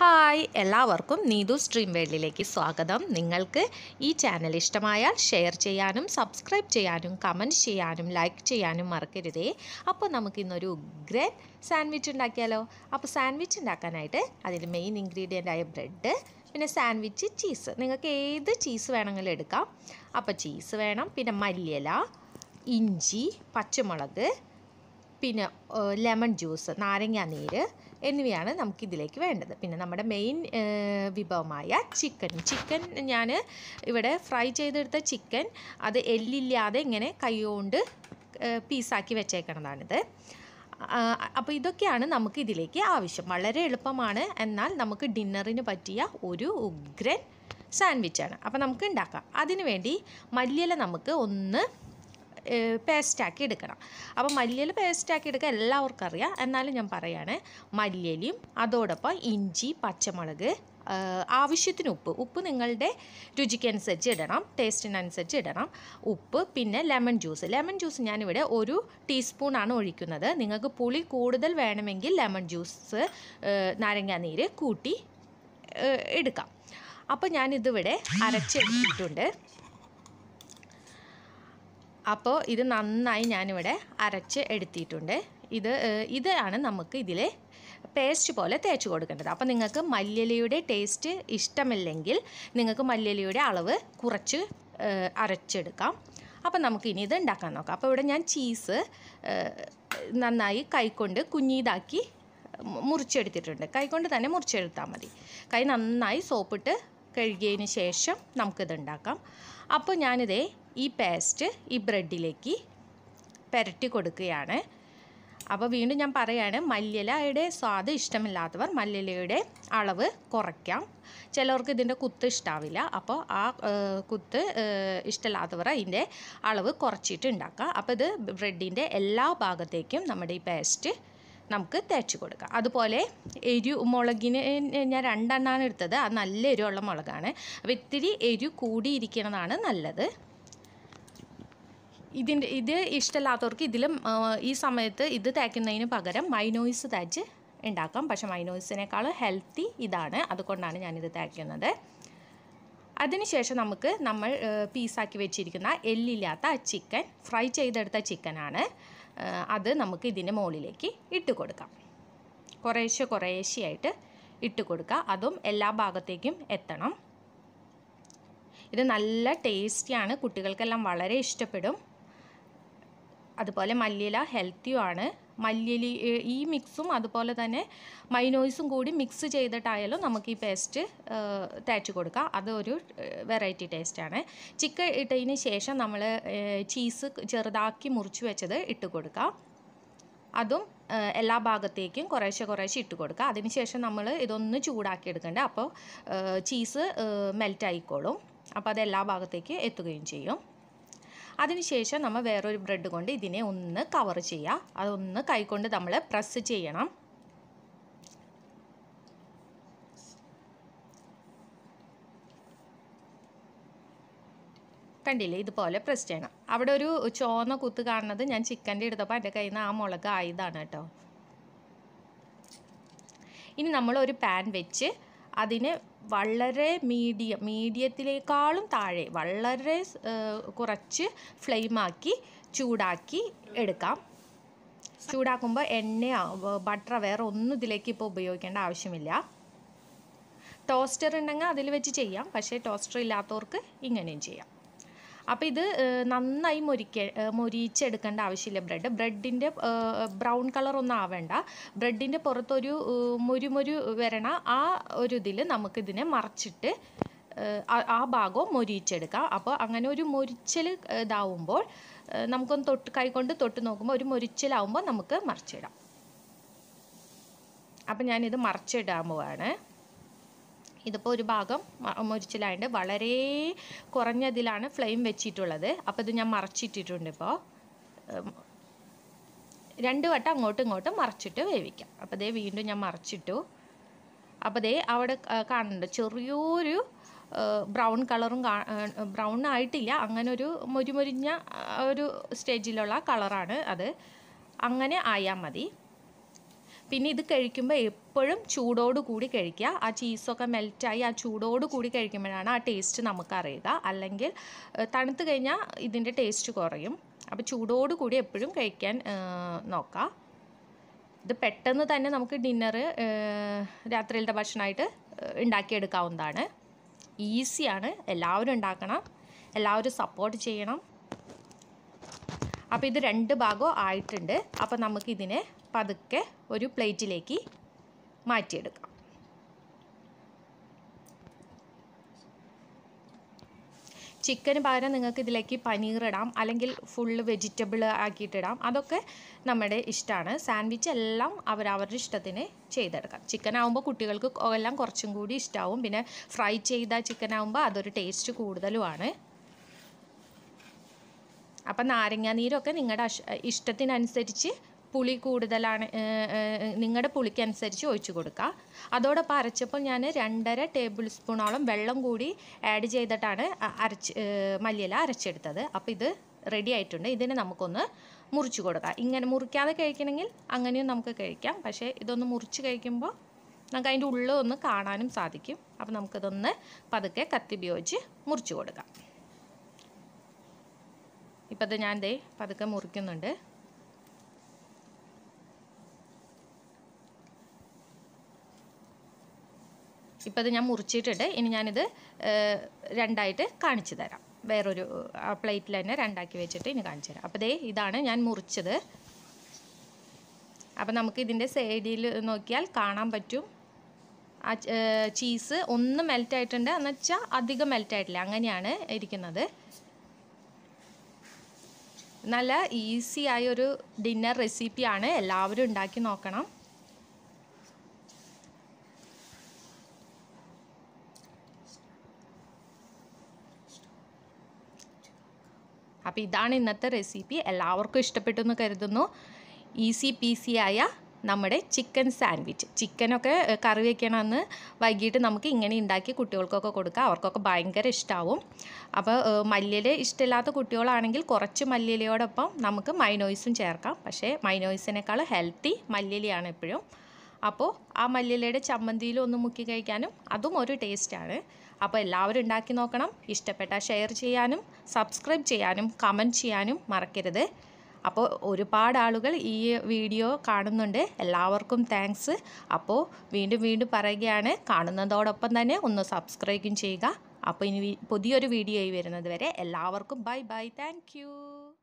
hi എല്ലാവർക്കും Neethu stream വേൾഡിലേക്ക് സ്വാഗതം നിങ്ങൾക്ക് ഈ ചാനൽ ഇഷ്ടമായാൽ ഷെയർ ചെയ്യാനും സബ്സ്ക്രൈബ് ചെയ്യാനും കമൻറ്റ് ചെയ്യാനും ലൈക്ക് ചെയ്യാനും മറക്കരുതേ അപ്പോൾ നമുക്ക് ഇന്നൊരു ഉഗ്രൻ സാൻഡ്വിച്ച് ഉണ്ടാക്കിയാലോ അപ്പോൾ സാൻഡ്വിച്ച് ഉണ്ടാക്കാനായിട്ട് അതിൽ മെയിൻ ഇൻഗ്രീഡിയൻ്റ് ആയ ബ്രെഡ് പിന്നെ സാൻഡ്വിച്ച് ചീസ് നിങ്ങൾക്ക് ഏത് ചീസ് വേണമെങ്കിലും എടുക്കാം അപ്പോൾ ചീസ് വേണം പിന്നെ മല്ലിയില ഇഞ്ചി പച്ചമുളക് പിന്നെ ലെമൺ ജ്യൂസ് നാരങ്ങ നീര് എന്നിവയാണ് നമുക്കിതിലേക്ക് വേണ്ടത് പിന്നെ നമ്മുടെ മെയിൻ വിഭവമായ ചിക്കൻ ചിക്കൻ ഞാൻ ഇവിടെ ഫ്രൈ ചെയ്തെടുത്ത ചിക്കൻ അത് എല്ലില്ലാതെ ഇങ്ങനെ കൈകൊണ്ട് പീസാക്കി വെച്ചേക്കണതാണിത് അപ്പോൾ ഇതൊക്കെയാണ് നമുക്ക് ഇതിലേക്ക് ആവശ്യം വളരെ എളുപ്പമാണ് എന്നാൽ നമുക്ക് ഡിന്നറിന് പറ്റിയ ഒരു ഉഗ്രൻ സാൻഡ്വിച്ചാണ് അപ്പോൾ നമുക്ക് ഉണ്ടാക്കാം അതിനുവേണ്ടി മല്ലിയില നമുക്ക് ഒന്ന് പേസ്റ്റാക്കി എടുക്കണം അപ്പോൾ മല്ലിയിൽ പേസ്റ്റാക്കി എടുക്കുക എല്ലാവർക്കും അറിയാം എന്നാലും ഞാൻ പറയുകയാണ് മല്ലിയിലും അതോടൊപ്പം ഇഞ്ചി പച്ചമുളക് ആവശ്യത്തിന് ഉപ്പ് ഉപ്പ് നിങ്ങളുടെ രുചിക്കനുസരിച്ച് ഇടണം ടേസ്റ്റിനനുസരിച്ച് ഇടണം ഉപ്പ് പിന്നെ ലെമൺ ജ്യൂസ് ലെമൺ ജ്യൂസ് ഞാനിവിടെ ഒരു ടീസ്പൂണാണ് ഒഴിക്കുന്നത് നിങ്ങൾക്ക് പുളി കൂടുതൽ വേണമെങ്കിൽ ലെമൺ ജ്യൂസ് നാരങ്ങാ നീര് കൂട്ടി എടുക്കാം അപ്പോൾ ഞാനിതിവിടെ അരച്ചെടുത്തിട്ടുണ്ട് അപ്പോൾ ഇത് നന്നായി ഞാനിവിടെ അരച്ച് എടുത്തിട്ടുണ്ട് ഇത് ഇതാണ് നമുക്ക് ഇതിൽ പേസ്റ്റ് പോലെ തേച്ച് കൊടുക്കേണ്ടത് അപ്പോൾ നിങ്ങൾക്ക് മല്ലിയിലയുടെ ടേസ്റ്റ് ഇഷ്ടമില്ലെങ്കിൽ നിങ്ങൾക്ക് മല്ലിയിലയുടെ അളവ് കുറച്ച് അരച്ചെടുക്കാം അപ്പോൾ നമുക്ക് ഇനി ഇത് ഉണ്ടാക്കാൻ നോക്കാം അപ്പോൾ ഇവിടെ ഞാൻ ചീസ് നന്നായി കൈകൊണ്ട് കുഞ്ഞിതാക്കി മുറിച്ചെടുത്തിട്ടുണ്ട് കൈകൊണ്ട് തന്നെ മുറിച്ചെടുത്താൽ മതി കൈ നന്നായി സോപ്പിട്ട് കഴുകിയതിന് ശേഷം നമുക്കിത് ഉണ്ടാക്കാം അപ്പോൾ ഞാനിതേ ഈ പേസ്റ്റ് ഈ ബ്രെഡിലേക്ക് പുരട്ടി കൊടുക്കുകയാണ് അപ്പോൾ വീണ്ടും ഞാൻ പറയുകയാണ് മല്ലിലയുടെ സ്വാദ് ഇഷ്ടമില്ലാത്തവർ മല്ലിലയുടെ അളവ് കുറയ്ക്കാം ചിലവർക്ക് ഇതിൻ്റെ കുത്ത് ഇഷ്ടാവില്ല അപ്പോൾ ആ കുത്ത് ഇഷ്ടമില്ലാത്തവർ അതിൻ്റെ അളവ് കുറച്ചിട്ട് ഉണ്ടാക്കാം അപ്പോൾ ഇത് ബ്രെഡിൻ്റെ എല്ലാ ഭാഗത്തേക്കും നമ്മുടെ ഈ പേസ്റ്റ് നമുക്ക് തേച്ച് കൊടുക്കാം അതുപോലെ എരു മുളകിന് ഞാൻ രണ്ടെണ്ണമാണ് എടുത്തത് അത് നല്ല എരിവുള്ള മുളകാണ് അപ്പോൾ ഇത്തിരി എരു കൂടിയിരിക്കുന്നതാണ് നല്ലത് ഇതിൻ്റെ ഇത് ഇഷ്ടമല്ലാത്തവർക്ക് ഇതിലും ഈ സമയത്ത് ഇത് തേക്കുന്നതിന് പകരം മൈനോയിസ് തേച്ച് ഉണ്ടാക്കാം പക്ഷെ മൈനോയിസിനേക്കാൾ ഹെൽത്തി ഇതാണ് അതുകൊണ്ടാണ് ഞാനിത് തേക്കുന്നത് അതിനുശേഷം നമുക്ക് നമ്മൾ പീസാക്കി വെച്ചിരിക്കുന്ന എല്ലില്ലാത്ത ചിക്കൻ ഫ്രൈ ചെയ്തെടുത്ത ചിക്കനാണ് അത് നമുക്ക് ഇതിൻ്റെ മുകളിലേക്ക് ഇട്ട് കൊടുക്കാം കുറേശ്ശെ കുറേശ്ശെയായിട്ട് ഇട്ട് കൊടുക്കുക അതും എല്ലാ ഭാഗത്തേക്കും എത്തണം ഇത് നല്ല ടേസ്റ്റിയാണ് കുട്ടികൾക്കെല്ലാം വളരെ ഇഷ്ടപ്പെടും അതുപോലെ മല്ലിയില ഹെൽത്തിയുമാണ് മല്ലിയിലി ഈ മിക്സും അതുപോലെ തന്നെ മൈനോയിസും കൂടി മിക്സ് ചെയ്തിട്ടായാലും നമുക്ക് ഈ പേസ്റ്റ് തേച്ച് കൊടുക്കാം അതൊരു വെറൈറ്റി ടേസ്റ്റാണ് ചിക്കൻ ഇട്ടതിന് ശേഷം നമ്മൾ ചീസ് ചെറുതാക്കി മുറിച്ച് വെച്ചത് ഇട്ട് കൊടുക്കാം അതും എല്ലാ ഭാഗത്തേക്കും കുറേശ്ശെ കുറേശ്ശെ ഇട്ട് കൊടുക്കുക അതിനുശേഷം നമ്മൾ ഇതൊന്ന് ചൂടാക്കി എടുക്കേണ്ടത് അപ്പോൾ ചീസ് മെൽറ്റ് ആയിക്കോളും അപ്പോൾ അത് എല്ലാ ഭാഗത്തേക്ക് എത്തുകയും ചെയ്യും അതിനുശേഷം നമ്മൾ വേറൊരു ബ്രെഡ് കൊണ്ട് ഇതിനെ ഒന്ന് കവർ ചെയ്യുക അതൊന്ന് കൈകൊണ്ട് നമ്മൾ പ്രസ് ചെയ്യണം കണ്ടില്ലേ ഇതുപോലെ പ്രസ് ചെയ്യണം അവിടെ ഒരു ചോന്ന കുത്ത് കാണുന്നത് ഞാൻ ചിക്കൻ്റെ എടുത്തപ്പോൾ എൻ്റെ കയ്യിൽ നിന്ന് ആ മുളക് ആയതാണ് കേട്ടോ ഇനി നമ്മൾ ഒരു പാൻ വെച്ച് അതിന് വളരെ മീഡിയം മീഡിയത്തിലേക്കാളും താഴെ വളരെ കുറച്ച് ഫ്ലെയിമാക്കി ചൂടാക്കി എടുക്കാം ചൂടാക്കുമ്പോൾ എണ്ണ ബട്ടർ വേറെ ഒന്നും ഇതിലേക്ക് ഇപ്പോൾ ഉപയോഗിക്കേണ്ട ആവശ്യമില്ല ടോസ്റ്റർ ഉണ്ടെങ്കിൽ അതിൽ വെച്ച് ചെയ്യാം പക്ഷേ ടോസ്റ്റർ ഇല്ലാത്തവർക്ക് ഇങ്ങനെയും ചെയ്യാം അപ്പോൾ ഇത് നന്നായി മൊരിക്ക മൊരിയിച്ചെടുക്കേണ്ട ആവശ്യമില്ല ബ്രെഡ് ബ്രെഡിൻ്റെ ബ്രൗൺ കളർ ഒന്നും ആവേണ്ട ബ്രെഡിൻ്റെ പുറത്തൊരു മൊരുമൊരു വരണ ആ ഒരു ഇതിൽ നമുക്കിതിനെ മറച്ചിട്ട് ആ ഭാഗവും മൊരിച്ചെടുക്കാം അപ്പോൾ അങ്ങനെ ഒരു മൊരിച്ചൽ ഇതാവുമ്പോൾ നമുക്കൊന്ന് തൊട്ട് കൈകൊണ്ട് തൊട്ട് നോക്കുമ്പോൾ ഒരു മൊരിച്ചിലാവുമ്പോൾ നമുക്ക് മറിച്ചിടാം അപ്പം ഞാനിത് മറിച്ചിടാൻ പോവാണ് ഇതിപ്പോൾ ഒരു ഭാഗം മുരിച്ചിലായിട്ട് വളരെ കുറഞ്ഞതിലാണ് ഫ്ലെയിം വെച്ചിട്ടുള്ളത് അപ്പോൾ ഇത് ഞാൻ മറച്ചിട്ടിട്ടുണ്ട് ഇപ്പോൾ രണ്ട് വട്ടം അങ്ങോട്ടും ഇങ്ങോട്ടും മറച്ചിട്ട് വേവിക്കാം അപ്പോൾ ദേ വീണ്ടും ഞാൻ മറച്ചിട്ടു അപ്പോൾ ദേ അവിടെ കാണുന്നുണ്ട് ചെറിയൊരു ബ്രൗൺ കളറും ബ്രൗൺ ആയിട്ടില്ല അങ്ങനെ ഒരു മുരിമുരിഞ്ഞ ഒരു സ്റ്റേജിലുള്ള കളറാണ് അത് അങ്ങനെ ആയാൽ മതി പിന്നെ ഇത് കഴിക്കുമ്പോൾ എപ്പോഴും ചൂടോട് കൂടി കഴിക്കുക ആ ചീസൊക്കെ മെൽറ്റായി ആ ചൂടോട് കൂടി കഴിക്കുമ്പോഴാണ് ആ ടേസ്റ്റ് നമുക്കറിയുക അല്ലെങ്കിൽ തണുത്ത് കഴിഞ്ഞാൽ ഇതിൻ്റെ ടേസ്റ്റ് കുറയും അപ്പോൾ ചൂടോട് കൂടി എപ്പോഴും കഴിക്കാൻ നോക്കാം ഇത് പെട്ടെന്ന് തന്നെ നമുക്ക് ഡിന്നർ രാത്രിയിലത്തെ ഭക്ഷണമായിട്ട് ഉണ്ടാക്കിയെടുക്കാവുന്നതാണ് ഈസിയാണ് എല്ലാവരും ഉണ്ടാക്കണം എല്ലാവരും സപ്പോർട്ട് ചെയ്യണം അപ്പോൾ ഇത് രണ്ട് ഭാഗവും ആയിട്ടുണ്ട് അപ്പോൾ നമുക്കിതിനെ പതുക്കെ ഒരു പ്ലേറ്റിലേക്ക് മാറ്റിയെടുക്കാം ചിക്കന് പകരം നിങ്ങൾക്ക് ഇതിലേക്ക് പനീർ ഇടാം അല്ലെങ്കിൽ ഫുള്ള് വെജിറ്റബിൾ ആക്കിയിട്ടിടാം അതൊക്കെ നമ്മുടെ ഇഷ്ടമാണ് സാൻഡ്വിച്ച് എല്ലാം അവർ അവരുടെ ഇഷ്ടത്തിന് ചെയ്തെടുക്കാം ചിക്കൻ ആവുമ്പോൾ കുട്ടികൾക്ക് എല്ലാം കുറച്ചും കൂടി ഇഷ്ടമാവും പിന്നെ ഫ്രൈ ചെയ്ത ചിക്കൻ ആവുമ്പോൾ അതൊരു ടേസ്റ്റ് കൂടുതലുമാണ് അപ്പം നാരങ്ങാ നീരൊക്കെ നിങ്ങളുടെ ഇഷ്ടത്തിനനുസരിച്ച് പുളി കൂടുതലാണ് നിങ്ങളുടെ പുളിക്കനുസരിച്ച് ഒഴിച്ച് കൊടുക്കുക അതോടൊപ്പം അരച്ചപ്പോൾ ഞാൻ രണ്ടര ടേബിൾ സ്പൂണോളം വെള്ളം കൂടി ആഡ് ചെയ്തിട്ടാണ് അരച്ച് മല്ലിയില അരച്ചെടുത്തത് അപ്പോൾ ഇത് റെഡി ആയിട്ടുണ്ട് ഇതിനെ നമുക്കൊന്ന് മുറിച്ച് കൊടുക്കാം ഇങ്ങനെ മുറിക്കാതെ കഴിക്കണമെങ്കിൽ അങ്ങനെയും നമുക്ക് കഴിക്കാം പക്ഷേ ഇതൊന്ന് മുറിച്ച് കഴിക്കുമ്പോൾ നമുക്ക് അതിൻ്റെ ഉള്ളിൽ കാണാനും സാധിക്കും അപ്പോൾ നമുക്കിതൊന്ന് പതുക്കെ കത്തി ഉപയോഗിച്ച് മുറിച്ച് കൊടുക്കാം ഇപ്പം ഇത് ഞാൻ ദേ പതുക്കെ മുറിക്കുന്നുണ്ട് ഇപ്പം ഇത് ഞാൻ മുറിച്ചിട്ടുണ്ട് ഇനി ഞാനിത് രണ്ടായിട്ട് കാണിച്ചു തരാം വേറൊരു പ്ലേറ്റിൽ തന്നെ രണ്ടാക്കി വെച്ചിട്ട് ഇനി കാണിച്ചു തരാം അപ്പോൾ ദേ ഇതാണ് ഞാൻ മുറിച്ചത് അപ്പോൾ നമുക്ക് ഇതിൻ്റെ സൈഡിൽ നോക്കിയാൽ കാണാൻ പറ്റും ആ ചീസ് ഒന്ന് മെൽറ്റായിട്ടുണ്ട് എന്നുവെച്ചാൽ അധികം മെൽറ്റായിട്ടില്ല അങ്ങനെയാണ് ഇരിക്കുന്നത് നല്ല ഈസി ആയ ഒരു ഡിന്നർ റെസിപ്പിയാണ് എല്ലാവരും ഉണ്ടാക്കി നോക്കണം അപ്പോൾ ഇതാണ് ഇന്നത്തെ റെസിപ്പി എല്ലാവർക്കും ഇഷ്ടപ്പെട്ടു എന്ന് കരുതുന്നു ഈസി പീസി ആയ നമ്മുടെ ചിക്കൻ സാൻഡ്വിച്ച് ചിക്കനൊക്കെ കറി വയ്ക്കണമെന്ന് വൈകിട്ട് നമുക്ക് ഇങ്ങനെ ഉണ്ടാക്കി കുട്ടികൾക്കൊക്കെ കൊടുക്കുക അവർക്കൊക്കെ ഭയങ്കര ഇഷ്ടമാവും അപ്പോൾ മല്ലിയില ഇഷ്ടമില്ലാത്ത കുട്ടികളാണെങ്കിൽ കുറച്ച് മല്ലിയിലയോടൊപ്പം നമുക്ക് മൈനോയിസും ചേർക്കാം പക്ഷേ മൈനോയിസിനേക്കാൾ ഹെൽത്തി മല്ലിയിലയാണ് എപ്പോഴും അപ്പോൾ ആ മല്ലിയിലയുടെ ചമ്മന്തിയിലും ഒന്ന് മുക്കി കഴിക്കാനും അതും ഒരു ടേസ്റ്റാണ് അപ്പോൾ എല്ലാവരും ഉണ്ടാക്കി നോക്കണം ഇഷ്ടപ്പെട്ട ഷെയർ ചെയ്യാനും സബ്സ്ക്രൈബ് ചെയ്യാനും കമൻറ്റ് ചെയ്യാനും മറക്കരുത് അപ്പോൾ ഒരുപാട് ആളുകൾ ഈ വീഡിയോ കാണുന്നുണ്ട് എല്ലാവർക്കും താങ്ക്സ് അപ്പോൾ വീണ്ടും വീണ്ടും പറയുകയാണ് കാണുന്നതോടൊപ്പം തന്നെ ഒന്ന് സബ്സ്ക്രൈബും ചെയ്യുക അപ്പോൾ ഇനി പുതിയൊരു വീഡിയോ ആയി വരുന്നത് വരെ എല്ലാവർക്കും ബൈ ബൈ താങ്ക്